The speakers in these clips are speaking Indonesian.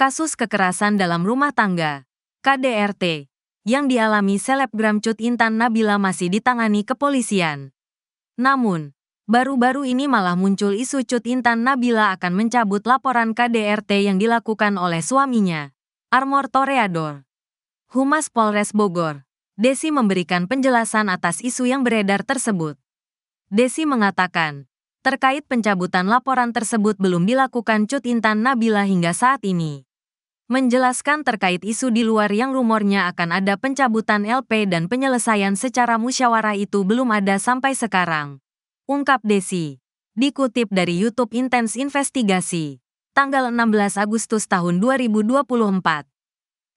kasus kekerasan dalam rumah tangga, KDRT, yang dialami selebgram Cut Intan Nabila masih ditangani kepolisian. Namun, baru-baru ini malah muncul isu Cut Intan Nabila akan mencabut laporan KDRT yang dilakukan oleh suaminya, Armor Toreador. Humas Polres Bogor, Desi memberikan penjelasan atas isu yang beredar tersebut. Desi mengatakan, terkait pencabutan laporan tersebut belum dilakukan Cut Intan Nabila hingga saat ini menjelaskan terkait isu di luar yang rumornya akan ada pencabutan LP dan penyelesaian secara musyawarah itu belum ada sampai sekarang. Ungkap Desi. Dikutip dari YouTube Intense Investigasi, tanggal 16 Agustus tahun 2024.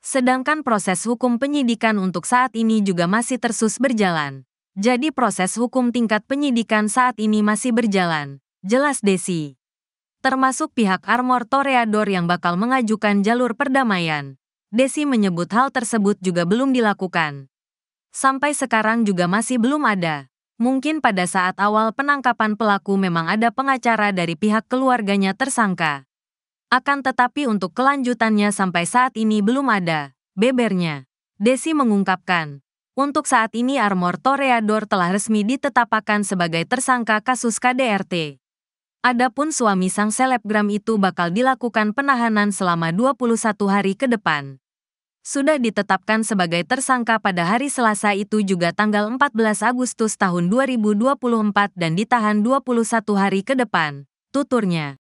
Sedangkan proses hukum penyidikan untuk saat ini juga masih tersus berjalan. Jadi proses hukum tingkat penyidikan saat ini masih berjalan. Jelas Desi termasuk pihak Armor Toreador yang bakal mengajukan jalur perdamaian. Desi menyebut hal tersebut juga belum dilakukan. Sampai sekarang juga masih belum ada. Mungkin pada saat awal penangkapan pelaku memang ada pengacara dari pihak keluarganya tersangka. Akan tetapi untuk kelanjutannya sampai saat ini belum ada, bebernya. Desi mengungkapkan, untuk saat ini Armor Toreador telah resmi ditetapkan sebagai tersangka kasus KDRT. Adapun suami sang selebgram itu bakal dilakukan penahanan selama 21 hari ke depan. Sudah ditetapkan sebagai tersangka pada hari Selasa itu juga tanggal 14 Agustus tahun 2024 dan ditahan 21 hari ke depan, tuturnya.